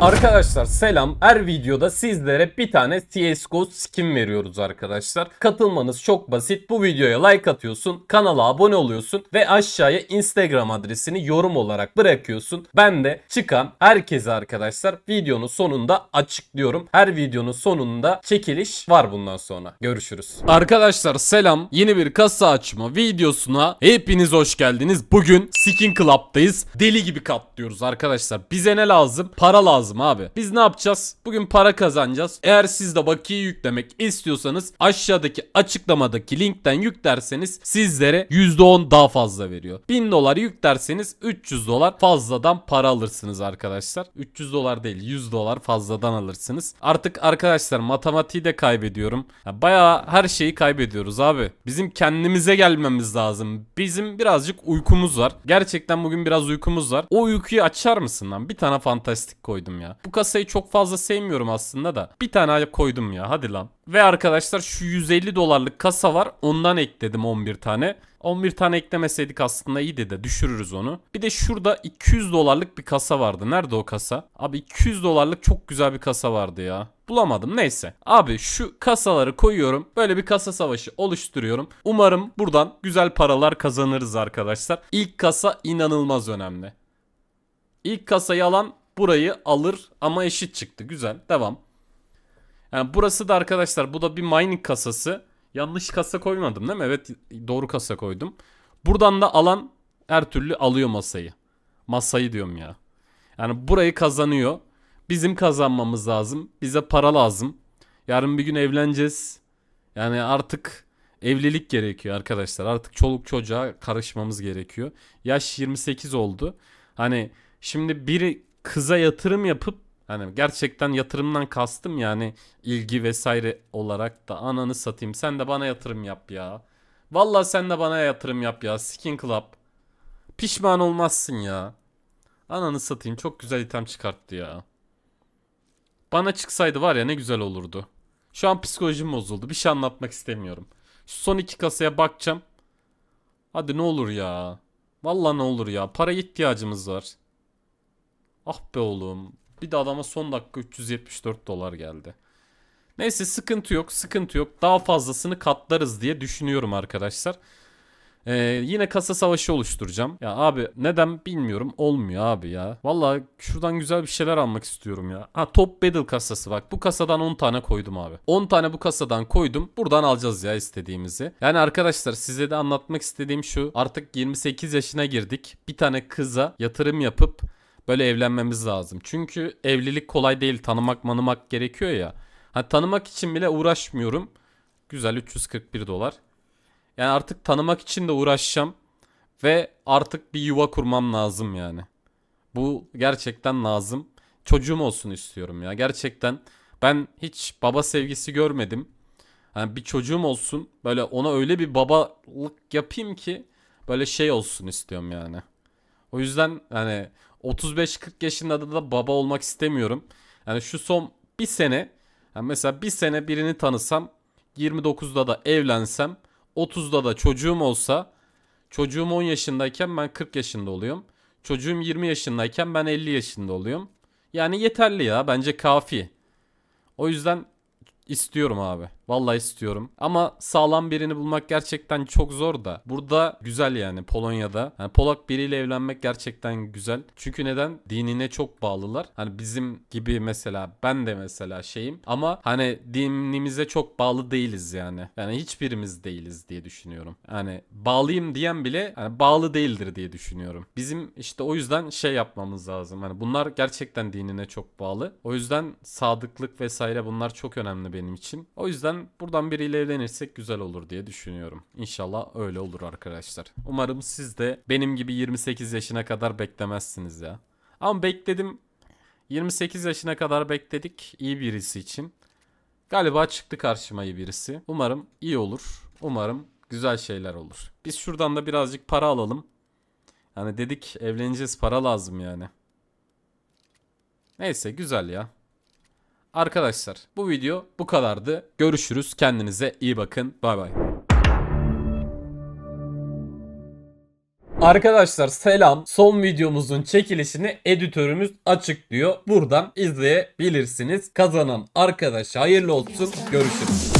Arkadaşlar selam. Her videoda sizlere bir tane CSGO skin veriyoruz arkadaşlar. Katılmanız çok basit. Bu videoya like atıyorsun, kanala abone oluyorsun ve aşağıya Instagram adresini yorum olarak bırakıyorsun. Ben de çıkan herkese arkadaşlar videonun sonunda açıklıyorum. Her videonun sonunda çekiliş var bundan sonra. Görüşürüz. Arkadaşlar selam. Yeni bir kasa açma videosuna hepiniz hoş geldiniz. Bugün Skin Club'dayız. Deli gibi katlıyoruz arkadaşlar. Bize ne lazım? Para lazım lazım abi. Biz ne yapacağız? Bugün para kazanacağız. Eğer siz de bakiye yüklemek istiyorsanız aşağıdaki açıklamadaki linkten yüklerseniz sizlere %10 daha fazla veriyor. 1000 dolar yüklerseniz 300 dolar fazladan para alırsınız arkadaşlar. 300 dolar değil 100 dolar fazladan alırsınız. Artık arkadaşlar matematiği de kaybediyorum. Ya bayağı her şeyi kaybediyoruz abi. Bizim kendimize gelmemiz lazım. Bizim birazcık uykumuz var. Gerçekten bugün biraz uykumuz var. O uykuyu açar mısın lan? Bir tane fantastik koydum koydum ya. Bu kasayı çok fazla sevmiyorum aslında da. Bir tane koydum ya hadi lan. Ve arkadaşlar şu 150 dolarlık kasa var. Ondan ekledim 11 tane. 11 tane eklemeseydik aslında iyiydi de düşürürüz onu. Bir de şurada 200 dolarlık bir kasa vardı. Nerede o kasa? Abi 200 dolarlık çok güzel bir kasa vardı ya. Bulamadım neyse. Abi şu kasaları koyuyorum. Böyle bir kasa savaşı oluşturuyorum. Umarım buradan güzel paralar kazanırız arkadaşlar. İlk kasa inanılmaz önemli. İlk kasayı alan Burayı alır ama eşit çıktı. Güzel. Devam. Yani burası da arkadaşlar bu da bir mining kasası. Yanlış kasa koymadım değil mi? Evet doğru kasa koydum. Buradan da alan her türlü alıyor masayı. Masayı diyorum ya. Yani burayı kazanıyor. Bizim kazanmamız lazım. Bize para lazım. Yarın bir gün evleneceğiz. Yani artık evlilik gerekiyor arkadaşlar. Artık çoluk çocuğa karışmamız gerekiyor. Yaş 28 oldu. Hani şimdi biri kıza yatırım yapıp hani gerçekten yatırımdan kastım yani ilgi vesaire olarak da ananı satayım sen de bana yatırım yap ya. Valla sen de bana yatırım yap ya Skin Club. Pişman olmazsın ya. Ananı satayım çok güzel item çıkarttı ya. Bana çıksaydı var ya ne güzel olurdu. Şu an psikolojim bozuldu. Bir şey anlatmak istemiyorum. Şu son iki kasaya bakacağım. Hadi ne olur ya. Valla ne olur ya. Para ihtiyacımız var. Ah be oğlum. Bir de adama son dakika 374 dolar geldi. Neyse sıkıntı yok sıkıntı yok. Daha fazlasını katlarız diye düşünüyorum arkadaşlar. Ee, yine kasa savaşı oluşturacağım. Ya abi neden bilmiyorum olmuyor abi ya. Valla şuradan güzel bir şeyler almak istiyorum ya. Ha top battle kasası bak bu kasadan 10 tane koydum abi. 10 tane bu kasadan koydum. Buradan alacağız ya istediğimizi. Yani arkadaşlar size de anlatmak istediğim şu. Artık 28 yaşına girdik. Bir tane kıza yatırım yapıp böyle evlenmemiz lazım. Çünkü evlilik kolay değil. Tanımak manımak gerekiyor ya. Hani tanımak için bile uğraşmıyorum. Güzel 341 dolar. Yani artık tanımak için de uğraşacağım. Ve artık bir yuva kurmam lazım yani. Bu gerçekten lazım. Çocuğum olsun istiyorum ya. Gerçekten ben hiç baba sevgisi görmedim. Yani bir çocuğum olsun. Böyle ona öyle bir babalık yapayım ki böyle şey olsun istiyorum yani. O yüzden hani 35-40 yaşında da baba olmak istemiyorum. Yani şu son bir sene yani mesela bir sene birini tanısam 29'da da evlensem 30'da da çocuğum olsa çocuğum 10 yaşındayken ben 40 yaşında oluyorum. Çocuğum 20 yaşındayken ben 50 yaşında oluyorum. Yani yeterli ya bence kafi. O yüzden istiyorum abi. Vallahi istiyorum. Ama sağlam birini bulmak gerçekten çok zor da. Burada güzel yani Polonya'da. Yani Polak biriyle evlenmek gerçekten güzel. Çünkü neden? Dinine çok bağlılar. Hani bizim gibi mesela ben de mesela şeyim. Ama hani dinimize çok bağlı değiliz yani. Yani hiçbirimiz değiliz diye düşünüyorum. Hani bağlıyım diyen bile hani bağlı değildir diye düşünüyorum. Bizim işte o yüzden şey yapmamız lazım. Hani bunlar gerçekten dinine çok bağlı. O yüzden sadıklık vesaire bunlar çok önemli benim için. O yüzden yüzden buradan biriyle evlenirsek güzel olur diye düşünüyorum. İnşallah öyle olur arkadaşlar. Umarım siz de benim gibi 28 yaşına kadar beklemezsiniz ya. Ama bekledim. 28 yaşına kadar bekledik iyi birisi için. Galiba çıktı karşıma iyi birisi. Umarım iyi olur. Umarım güzel şeyler olur. Biz şuradan da birazcık para alalım. Yani dedik evleneceğiz para lazım yani. Neyse güzel ya. Arkadaşlar bu video bu kadardı. Görüşürüz. Kendinize iyi bakın. Bay bay. Arkadaşlar selam. Son videomuzun çekilişini editörümüz açıklıyor. Buradan izleyebilirsiniz. Kazanan arkadaş hayırlı olsun. Görüşürüz.